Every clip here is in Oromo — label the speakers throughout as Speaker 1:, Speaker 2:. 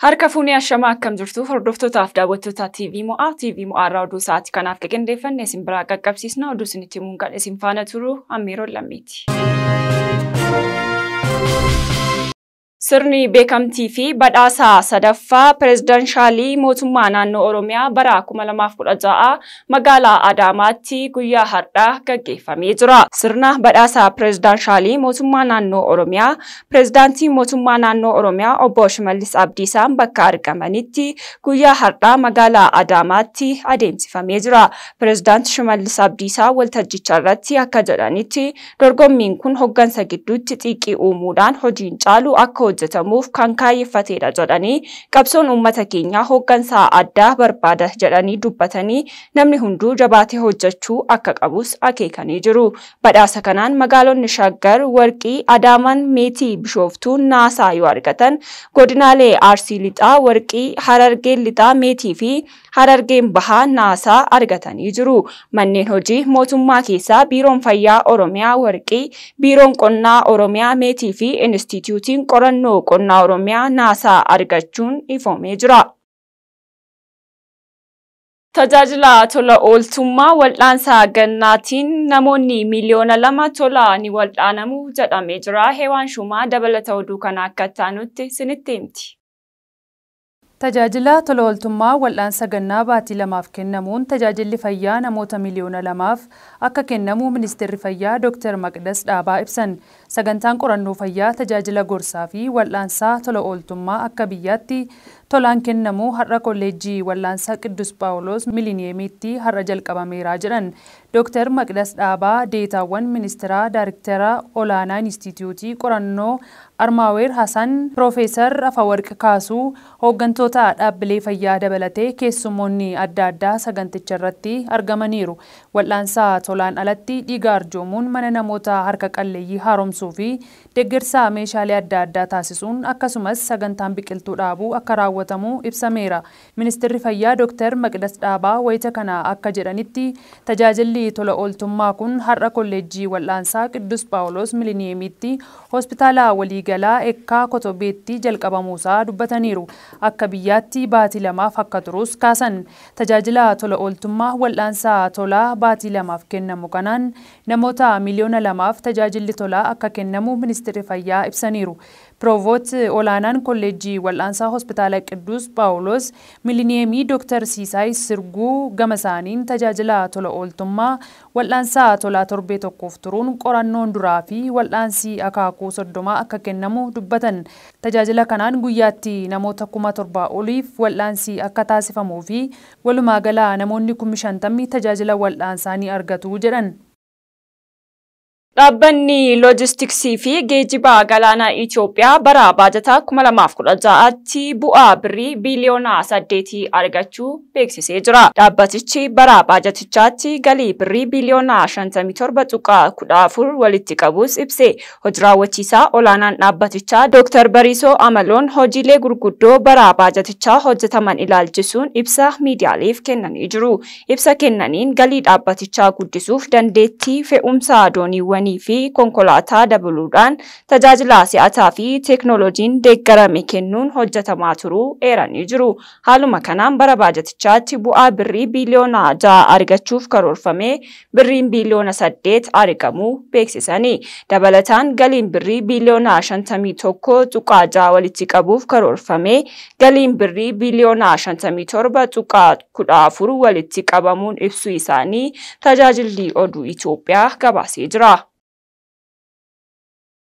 Speaker 1: Harka fuunee ashamaa akkam jirtu hordoftootaaf daawwattoota TV Mo'aa TV Mo'aa irraa oduu sa'aatii kanaaf qaqindeeffanne isin biraa qaqqabsiisna oduu sinitti muunqan isin faana turuu ammeeroon Lammeeti. Sirni beekamtii fi badhaasaa sadaffaa pireezidanshaalii mootummaa naannoo Oromiyaa bara 2016 magaalaa Adaamaatti guyyaa hardhaa gaggeeffamee jira. Sirna badhaasaa pireezidanshaalii mootummaa naannoo Oromiyaa pireezidaantii mootummaa naannoo Oromiyaa obbo Shimallis Abdiisaan bakka argamanitti guyyaa hardhaa magaalaa Adaamaatti adeemsifamee jira. Pirezidaanti Shimallis Abdiisaa waltajjicha irratti akka jedhanitti dorgommiin kun hoggansa gidduutti xiiqii uumuudhaan hojiin caalu akka hojjetamuuf kan kaayyeffateedha jedhanii qabsoon uummata keenya hoggansaa addaa barbaada jedhanii dubbatanii namni hunduu jabaate hojjechuu akka qabuus akeekanii jiru. Badhaasa kanaan magaalonni Shaggar, Warqii, Adaamaan, Meetii, Bishooftuu, Naasaa yoo argatan godinaalee aarsii Lixaa, Warqii, Harargeen Lixaa, Meetii fi Harargeen Bahaa Naasaa argatanii jiru. Manneen hojii mootummaa keessaa biiroon fayyaa Oromiyaa Warqii, biiroon qonnaa Oromiyaa Meetii fi Inistituutiin qorannoo Odeeffannoo qonnaa Oromiyaa naasaa argachuun ifoomee jira. Tajaajila tola ooltummaa wal'aansaa gannaatiin namoonni miliyoona lama tolaa ni waldhaanamu jedhamee jira. Heewaan Shumaa dabalata oduu kana akka nuti sinitti himti.
Speaker 2: Tajaajila tola ooltummaa waldhaansa gannaa baatii lamaaf kennamuun tajaajilli fayyaa namoota miliyoona lamaaf akka kennamu ministeerri fayyaa Dr. Maqdas Dhaabaa ibsan. سجنتان قرنو فيا تجاجل غورسافي ولانسا تلو اولتما اكبياتي tolaan kennamuu har'a kolleejjii wallaansaa Qiddus Paawuloos Miliiniyeemiitti har'a jalqabameera jedhan Dr. Maqdas Dhaabaa deetaawwan ministeera daayirektara olaanaa Inistituutii qorannoo Armaaweer Hasan Piroofeesar Afawarq Kaasuu hooggantoota dhaabbilee fayyaa dabalatee keessumoonni adda addaa saganticha irratti argamaniiru. Wal'aansaa tolaan alatti dhiiga arjoomuun mana namoota harka qalleeyyii haaromsuu fi deeggarsa meeshaalee adda addaa taasisuun akkasumas sagantaan biqiltuu dhaabuu akka raawwatamuu ibsameera. Ministeerri fayyaa Dr. Maqdas Dhaabaa wayita kana akka jedhanitti tajaajilli tola ooltummaa kun har'a kolleejjii wal'aansaa Qiddus Phaawulos Miliniyeemiitti hospitaala waliigalaa Ekkaa Kotobeetti jalqabamuusaa dubbataniiru. Akka biyyaatti baatii lamaaf akka turus kaasan. Tajaajila tola ooltummaa wal'aansaa tolaa baatii lamaaf kennamu kanaan namoota miliyoona lamaaf tajaajilli tolaa akka kennamu ministeerri fayyaa ibsaniiru. بروفوت أولانان كوليجي والأنسا هوسبيتالا قدوس باولوس ميلينيمي دكتور سيساي سرغو غمسانين تجاجلا تولا أولتما والأنسا تولا تربي توقفترون قرانون درافي والأنسي أكاكو صدما أكا كنمو دبتن تجاجلا كانان غياتي نمو تقوما تربا أوليف والأنسي أكا تاسفمو في ولما غلا نمو نكم شانتمي تجاجلا والأنساني أرغتو جرن
Speaker 1: Dhaabbanni loojistiksii fi geejjibaa galaanaa Itoophiyaa baraa baajataa 2016tti bu'aa birrii biiliyoona saddeetii argachuu beeksisee jira. Dhaabbatichi baraa baajatichaatti galii birrii biliyoona walitti qabus ibse. Hojii raawwachiisaa olaanaan dhaabbatichaa Dr. Bariisoo Amaloon hojiilee gurguddoo baraa baajatichaa hojjetaman ilaalchisuun ibsa miidiyaaleef kennanii jiru. Ibsa kennaniin galii dhaabbatichaa guddisuuf dandeetti fe'umsa dooniiwwanii fi konkolaataa dabaluudhaan tajaajila si'ataa fi teeknoolojiin deeggarame kennuun hojjetamaa turuu dheeranii jiru. Haaluma kanaan bara baajatichaatti bu'aa birrii biliyoona ja'a argachuuf karoorfame birriin biiliyoona saddeet argamuu beeksisani. Dabalataan galiin birrii biliyoona shantamii tokko tuqaa ja'a walitti qabuuf karoorfame galiin birrii biliyoona shantamii torba tuqaa kudha afur walitti qabamuun ibsuu isaanii tajaajilli oduu Itoophiyaa gabaasee jira.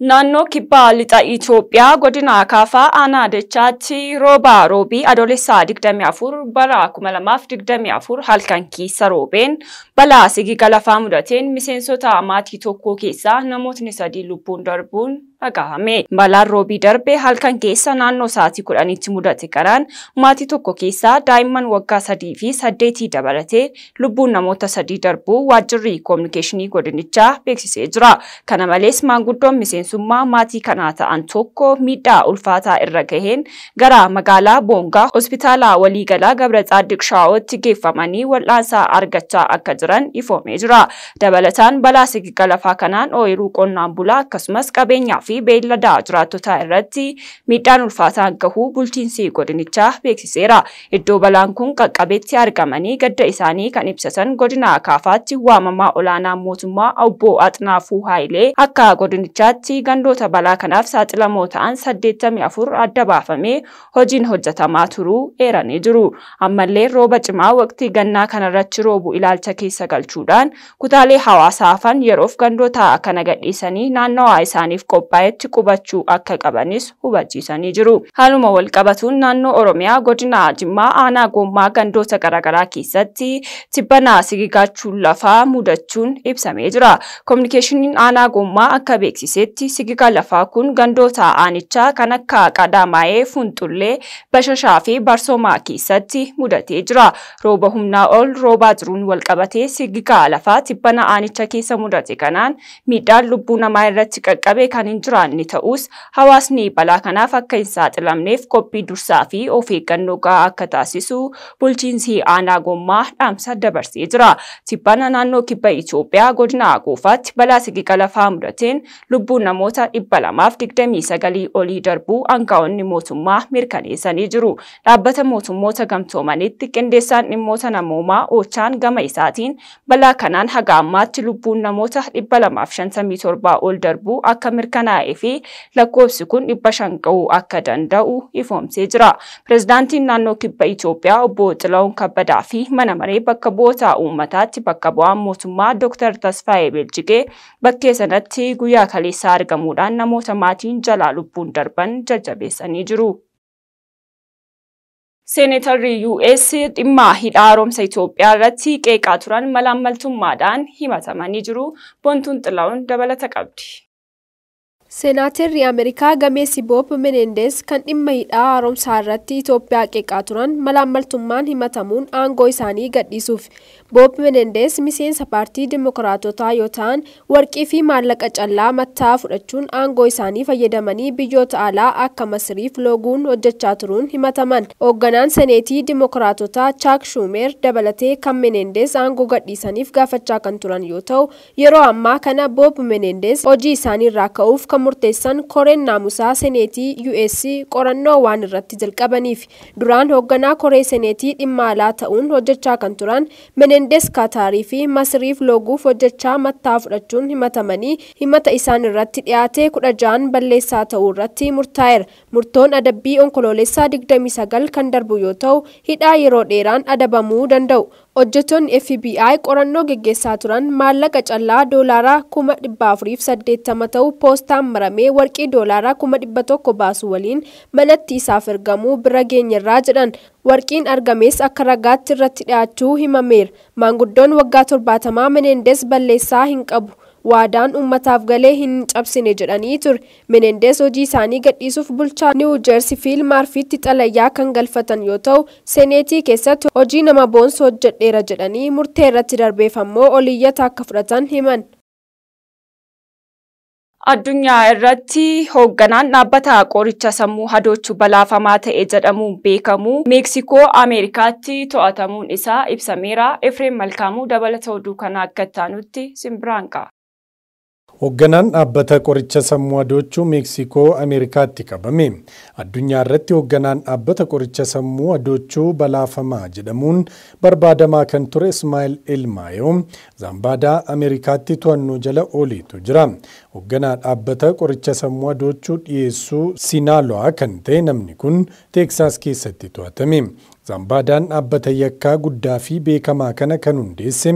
Speaker 1: Naannoo kibba lixa Itoophiyaa godina Akaafaa aanaa Dachaatti roobaa roobii adoolessaa 24 bara 2024 halkan keessa roobeen balaa sigigalafaa lafaa mudateen miseensota maatii tokkoo keessaa namootni sadii lubbuun darbuun dhagahame. Balaan roobii darbe halkan keessa naannoo sa'aatii kudhanitti mudate karaan maatii tokko keessaa daa'imman waggaa sadii fi saddeetii dabalatee lubbuun namoota sadii darbuu waajjirri koominikeeshinii godinichaa beeksisee jira. Kana malees maanguddoon miseensummaa maatii kanaa ta'an tokko miidhaa ulfaataa irra gaheen gara magaalaa Boongaa hospitaala waliigalaa Gabra Tsaadiq Shaawootti geeffamanii wal'aansaa argachaa akka jiran ifoomee jira. Dabalataan balaa sigigala lafaa kanaan ooyiruu qonnaan bulaa akkasumas qabeenyaa fi fi beelladaa jiraattotaa irratti miidhaan ulfaataan gahuu bulchiinsi godinichaa beeksiseera. Iddoo balaan kun qaqqabetti argamanii gadda isaanii kan ibsatan godina kaafatti waamamaa olaanaa mootummaa obbo Axnaafuu Haayilee akka godinichaatti gandoota balaa kanaaf saaxilamoo ta'an 84 adda baafamee hojiin hojjetamaa turuu eeranii jiru. Ammallee rooba cimaa waqtii gannaa kanarratti roobu ilaalcha keessa galchuudhaan kutaalee hawaasaa hafan yeroof gandoota kana gadhiisanii naannawaa isaaniif qophaa'e itti qubachuu akka qabanis hubachiisanii jiru. Haaluma wal qabatuun naannoo Oromiyaa godina Jimmaa aanaa gommaa gandoota garaagaraa keessatti tibbanaa sigigaachuun lafaa mudachuun ibsamee jira. Kominikeeshiniin aanaa gommaa akka beeksisetti sigiga lafaa kun gandoota aanichaa kan akka qadaamaa'ee, funxullee, bashashaa fi barsoomaa keessatti mudatee jira. Rooba humnaa ol roobaa jiruun wal qabatee sigigaa lafaa tibbana aanichaa keessa mudate kanaan miidhaan lubbuu namaa irratti qaqqabe kan hin jiraanne ta'us hawaasni balaa kanaaf akka hin saaxilamneef qophii dursaa fi of eeggannoo gahaa akka taasisu bulchiinsi aanaa gommaa dhaamsa dabarsee jira. Sibbana naannoo kibba Itoophiyaa godina Goofaatti balaa sigiqala lafaa mudateen lubbuun namoota dhibba lamaaf digdamii sagalii olii darbuu aangaa'onni mootummaa mirkaneessanii jiru. Dhaabbata mootummoota gamtoomanitti qindeessaan dhimmoota namoomaa oochaan gama isaatiin balaa kanaan haga ammaatti lubbuun namoota dhibba lamaaf shantamii torbaa ol darbuu akka mirkanaa'e. qindaa'e fi lakkoofsi kun dhibba shan ga'uu akka danda'u ifoomsee jira. pirezidaantiin naannoo kibba itiyoophiyaa obbo Xilahuun Kabbadaa fi mana maree bakka bu'oota uummataatti bakka bu'aan mootummaa Dr. Tasfaayee Beeljigee bakkee sanatti guyyaa kaleessaa argamuudhaan namoota maatiin jalaa lubbuun darban jajjabeessanii jiru. Seeneetarri US dhimmaa hidhaa haaromsa itiyoophiyaa irratti qeeqaa turan malaan maltummaadhaan himatamanii jiru. bontuun Xilahuun dabalata qabdi.
Speaker 3: Seenaatarri Ameerikaa gameessi Boob Miniindees kan dhimma hidhaa haaromsaa irratti Itoophiyaa qeeqaa turan malaamaltummaan himatamuun aangoo isaanii gadhiisuuf. Boob Miniindees miseensa paartii Dimookiraatotaa yoo ta'an, warqii fi maallaqa callaa matta'aa fudhachuun aangoo isaanii fayyadamanii biyyoota alaa akka Masiriif looguun hojjechaa turuun himataman. Hoogganaan Seneetii Dimookiraatotaa Chaak Shuumeer dabalatee kan Miniindees aangoo gadhiisaniif gaafachaa kan turan yoo ta'u, yeroo ammaa kana Boob Miniindees hojii isaanii irraa ka'uuf kan murteessan koreen naamusaa seneetii US qorannoo waan irratti jalqabaniif duraan hoogganaa koree seneetii dhimma alaa ta'uun hojjechaa kan turan menendes kaataarii fi masiriif looguuf hojjechaa mattaa fudhachuun himatamanii himata isaan irratti dhiyaatee kudha ja'an balleessaa ta'uu irratti murtaa'eera murtoon adabbii onkoloolessaa 29 kan darbu yoo ta'u hidhaa yeroo dheeraan adabamuu danda'u. Hojjettoonni FBI qorannoo geggeessaa turan maallaqa callaa doolaaraa kuma dhibba afuriif saddeettama ta'u poostaan maramee warqii doolaaraa kuma dhibba tokko baasu waliin manatti isaaf ergamuu bira geenyerraa jedhan warqiin argames akka ragaatti irratti dhihaachuu himameera maanguddoon waggaa torbaatamaa menendes balleessaa hin qabu. waadaan uummataaf galee hin cabsine jedhanii ture. Menendees hojii isaanii gadhiisuuf bulchaa Niw Jeersi fiilmaarfiitti xalayyaa kan galfatan yoo ta'u, Seneetii keessatti hojii nama boonsu hojjedheera jedhanii murtee irratti darbeeffammoo oliyyata akka fudhatan himan.
Speaker 1: Addunyaa irratti hoogganaan dhaabbata qoricha sammuu hadoochu balaafamaa ta'e jedhamuun beekamu Meeksikoo Ameerikaatti to'atamuun isaa ibsameera. Efreem Malkaamuu dabalata oduu kana akka itti
Speaker 4: Hoogganaan dhaabbata qoricha sammuu adochuu Meeksikoo Ameerikaatti qabame. Addunyaa irratti hoogganaan dhaabbata qoricha sammuu adochuu balaafamaa jedhamuun barbaadamaa kan ture Ismaa'eel Ilmaayoo zambaadaa Ameerikaatti to'annoo jala ooletu jira. Hoogganaa dhaabbata qoricha sammuu adochuu dhiyeessuu Sinaalaa kan ta'e namni kun Teeksaas keessatti to'atame. Zambaadaan dhaabbata yakkaa guddaa fi beekamaa kana kan hundeesse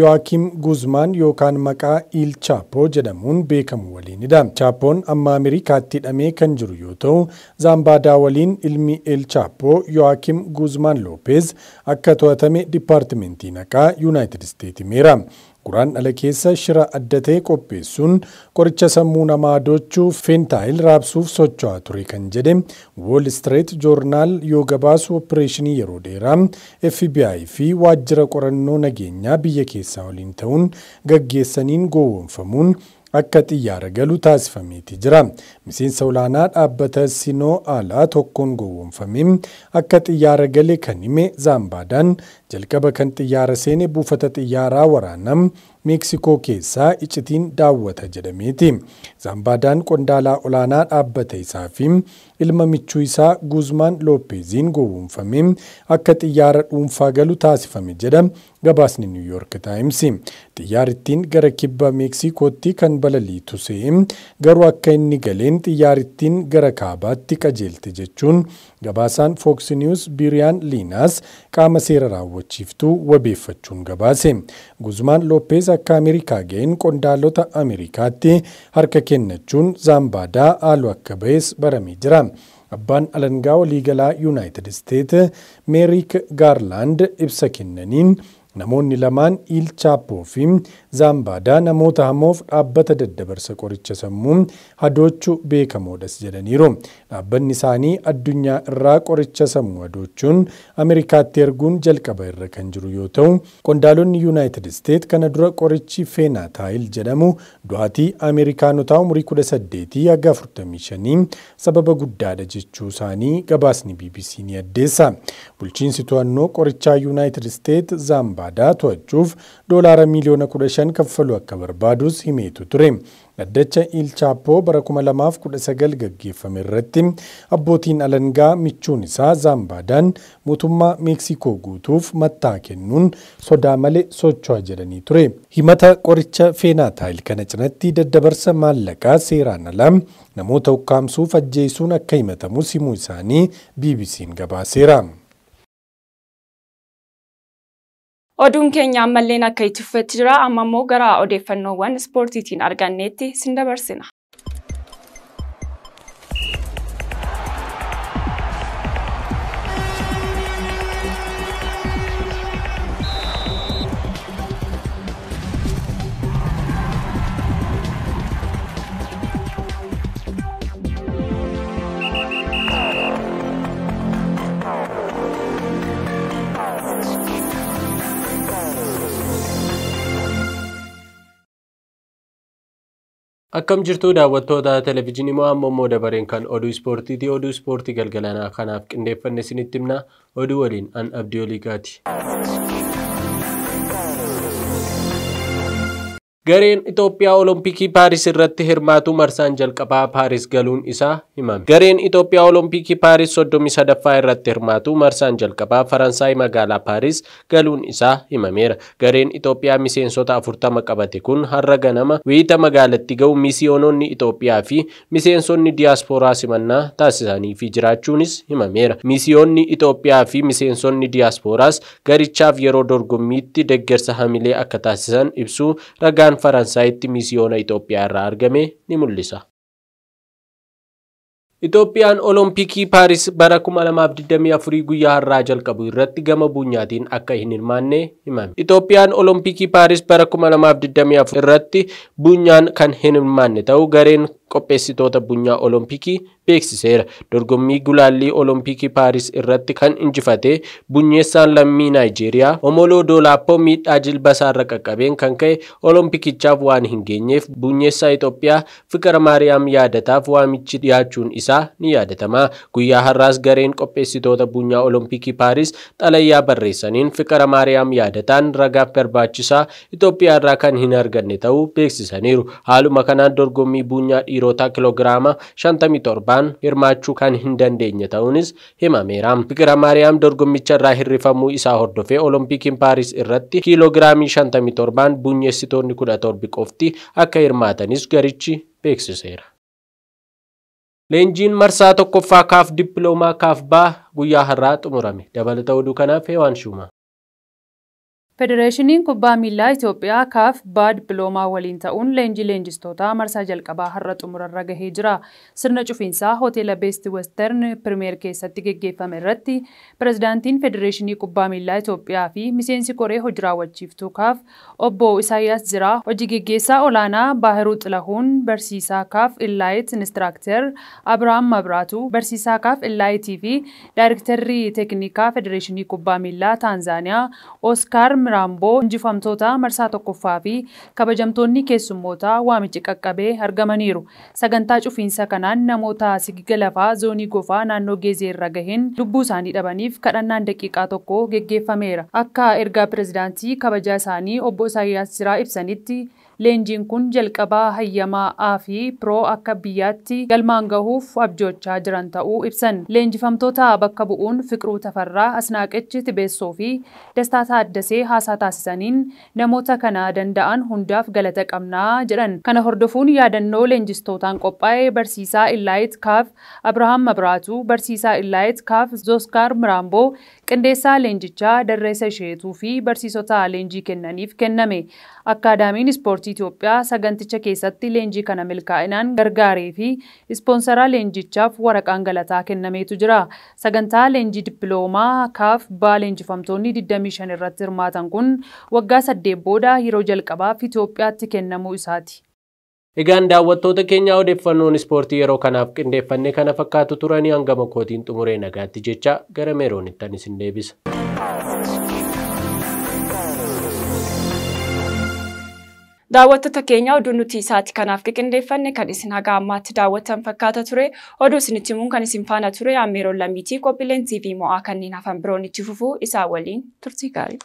Speaker 4: Yoaakiim Guzmaan yookaan maqaa Il Chaapoo jedhamuun beekamu waliinidha. Chaapoon amma Ameerikaatti hidhamee kan jiru yoo ta'u, Zambaadaa waliin ilmi El Chaapoo Yoaakiim Guzmaan Loopez akka to'atame Dipaartimentii Naqaa Yuunaayitid Isteetimeera. Quraan ala keessa shira adda addatee qopheessuun qoricha sammuu namaa dochuuf feentaayil raabsuuf socho'aa ture kan jedhe Wool Street Joornaal yoo gabaasu opereeshinii yeroo dheeraa FBI fi waajjira qorannoo nageenyaa biyya keessaa waliin ta'uun gaggeessaniin gowwoomfamuun akka xiyyaara galuu taasifameetii jira. Miseensa olaanaa dhaabbata Sinoo Alaa tokkoon gowwoomfamee akka xiyyaara gale kan hime Zaambaadaan jalqaba kan xiyyaara seene buufata xiyyaaraa waraanaa Meeksikoo keessaa iccitiin daawwata jedhameeti. Zaambaadaan qondaalaa olaanaa dhaabbata isaa fi ilma michuu isaa Guzmaan Loopeziin gowwoomfamee akka xiyyaara dhuunfaa galu taasifame jedha gabaasni Niwuyoork Taayims. Xiyyaarittiin gara kibba Meeksikootti kan balaliitu se'e garuu akka inni galeen xiyyaarittiin gara kaabaatti qajeelte jechuun gabaasaan Fox News Biriyaan Liinaas qaama seera raawwachiiftuu wabeeffachuun gabaase. Guzmaan Loopeez akka Ameerikaa ga'een qondaalota Ameerikaatti harka kennachuun zaambaadaa aalu akka ba'es baramee jira. Abbaan alangaa waliigalaa Yuunaayitid Isteet Meerik Gaarlaand ibsa kennaniin Namoonni lamaan Il Chaappoo fi Zaambaadaa namoota hamoof dhaabbata daddabarsa qoricha sammuu hadoochuu beekamoodhas jedhaniiru. Dhaabbanni isaanii addunyaa irraa qoricha sammuu hadoochuun Ameerikaatti erguun jalqaba irra kan jiru yoo ta'u, qondaalonni Yuunaayitid Isteet kana dura qorichi Feenaataayil jedhamu du'aatii Ameerikaanotaa umurii 18-45 sababa guddaadha jechuu isaanii gabaasni BBC ni addeessa. Bulchiinsi to'annoo qorichaa Yuunaayitid Isteet Zaambaadaa ባዳ ተወጩፍ ዶላር ሚሊዮን ኩደሸን ክፍሉ አከበር ባዱስ ሂሜቱ ቱሬ ለደቸ ኢልቻፖ በረኩመ ለማፍ ቁደ ሰገል አቦቲን አለንጋ ሚቹን ሳ ዛምባዳን ሙቱማ ሜክሲኮ ጉቱፍ መታ ሶዳ መሌ ሶቾ አጀለኒ ቱሬ ሂመተ ቆሪቸ ፌና ታይል ከነጭነቲ ደደበርሰ ማለቃ ሴራ ነላም ነሞተው ካምሱ ፈጀይሱን አከይመተሙ ሲሙ ሳኒ ቢቢሲን ገባ ሴራም
Speaker 1: Oduun keenya ammalleen akka itti jira. Amma garaa gara odeeffannoowwan ispoortiitiin arganneetti sin dabarsina.
Speaker 5: Akkam jirtuu daawwattoota televezyiinii Mo'ammoo dabareen kan oduu ispoortiiti. Oduu ispoortii galgalanaa kanaaf qindeeffanne isinitti himna. Oduu waliin an Abdii Oliiqaati. Garen Itoophiyaa Olimpiki Paris irratti hirmaatu marsaan jalqabaa Paaris galuun isaa himame. Gareen Itoophiyaa Olimpiki Paaris 33ffaa irratti hirmaatu marsaan jalqabaa Faransaay magaalaa Paaris galuun isaa himameera. Gareen Itoophiyaa miseensota 40 qabate kun har'a ganama wiita magaalatti ga'u misiyoononni Ethiopia fi miseensonni diyaaspooraa simannaa taasisaniifi jiraachuunis himameera. Misiyoonni Ethiopia fi miseensonni diyaaspooraas garichaaf yeroo dorgommiitti deeggarsa hamilee akka taasisan ibsuu ragaa Itiyaan Faransaayiti misiyoona Itoophiyaa irraa argame ni mul'isa. Itoophiyaan Oloompiikii Paaris bara 2024 guyyaa har'aa jalqabu irratti gama buunyaatiin akka hin hirmaanne himame. Itoophiyaan Oloompiikii Paaris bara 2024 irratti buunyaan kan hin hirmaanne ta'uu gareen qopheessitoota bunya Olimpiki beeksiseera. Dorgommii gulaallii olompiikii Paaris irratti kan injifate Bunyeessaan lammii Naayijeeriyaa Omoloo Doolaappoo miidhaa jilbasaarra qaqqabeen kan ka'e Oloompiikichaaf waan hin geenyeef Bunyeessaa Itoophiyaa Fikira Maariyaam yaadataaf waamichi dhiyaachuun isaa ni yaadatama. Guyyaa har'aas gareen qopheessitoota bunyaa olompiikii Paaris xalayyaa barreessaniin Fikira Maariyaam yaadataan ragaaf barbaachisaa Itoophiyaa irraa kan hin arganne ta'uu beeksisaniiru. Haaluma kanaan dorgommii bunyaa dhiirotaa kiloogiraama 57 ሂራን ሂርማቹ ካን ሂንደንዴኝ ተውንስ ሂማሜራም ፍግረ ማርያም ዶርጎሚቸራ ሂሪፈሙ ኢሳ ሆርዶፌ ኦሎምፒክን ፓሪስ እረቲ ኪሎግራሚ ሸንተሚ ቶርባን ቡኘስቶኒ ኩደ ቶርቢ ቆፍቲ አከ ሂርማተኒስ ገሪቺ ቤክስሴራ ሌንጂን መርሳ ተኮፋ ካፍ ዲፕሎማ ካፍ ባ ጉያ ሀራ ጥሙረሜ ደበልተውዱ ከናፍ ሄዋን ሹማ
Speaker 2: Federeeshiniin kubbaa miilaa Itoophiyaa kaaf baad biloomaa waliin ta'uun leenjii leenjistootaa marsaa jalqabaa har'a xumurarra gahee jira. Sirna cufiinsaa hoteela Beest Western Pirimeer keessatti geggeeffame irratti pirezidaantiin Federeeshinii kubbaa miilaa Itoophiyaa fi miseensi qoree hojii raawwachiiftuu kaaf obbo Isaayyaas Jiraa hojii geggeessaa olaanaa Baahiruu Xilahuun barsiisaa kaaf Illaayit Inistirakteer Abiraam Mabraatu barsiisaa kaaf Illaayitii fi daayirektarrii teeknikaa Federeeshinii kubbaa miilaa Taanzaaniyaa Oskaar Raamboo injifamtoota marsaa tokkoffaa fi kabajamtoonni keessummoota waamichi qaqqabee argamaniiru. Sagantaa cufiinsa kanaan namoota sigiga lafaa zoonii gofaa naannoo Geezee irra gaheen lubbuu isaanii dhabaniif kadhannaan daqiiqaa tokko geggeeffameera. Akka ergaa pirezidaantii kabajaa isaanii obbo isaayaas siraa ibsanitti Leenjiin kun jalqabaa hayyamaa aafi piroo akka biyyaatti galmaan gahuuf abjoochaa jiran ta'uu ibsan. Leenjifamtoota bakka bu'uun Fiqiruu Tafarraa, Asnaaqechi Tibeessoo fi Dastaa Taaddasee haasaa taasisaniin namoota kana danda'an hundaaf galata qabnaa jedhan. Kana hordofuun yaadannoo leenjistootaan qophaa'e barsiisaa Illaayit Kaaf, Abrahaam Mabraatu, barsiisaa Illaayit Kaaf, Zoskaar Miraamboo Qindeessaa leenjichaa darreessa isheetuu fi barsiisota leenjii kennaniif kenname. Akkaadaamiin Ispoortii itiyoophiyaa saganticha keessatti leenjii kana milkaa'inaan gargaaree fi ispoonsaraa leenjichaaf waraqaan galataa kennameetu jira. Sagantaa leenjii dippiloomaa kaaf baa leenjifamtoonni 25 irratti hirmaatan kun waggaa saddeet booda yeroo jalqabaaf Itoophiyaatti kennamuu isaati.
Speaker 5: Egaan daawwattoota keenya odeeffannoon ispoortii yeroo kanaaf qindeeffanne kana fakkaatu turanii hangama kootiin xumuree nagaatti jechaa gara meeroonittan isin deebisa. Daawwattoota keenya oduu nuti
Speaker 1: isaatti kanaaf qindeeffanne kan isin haga ammaatti daawwatan fakkaata ture oduu isinitti himuun kan isin faana ture ammeeroon lammiitii qophiileentii fi mo'aa kanneen hafan biroon itti fufuu isaa waliin turtii gaarii.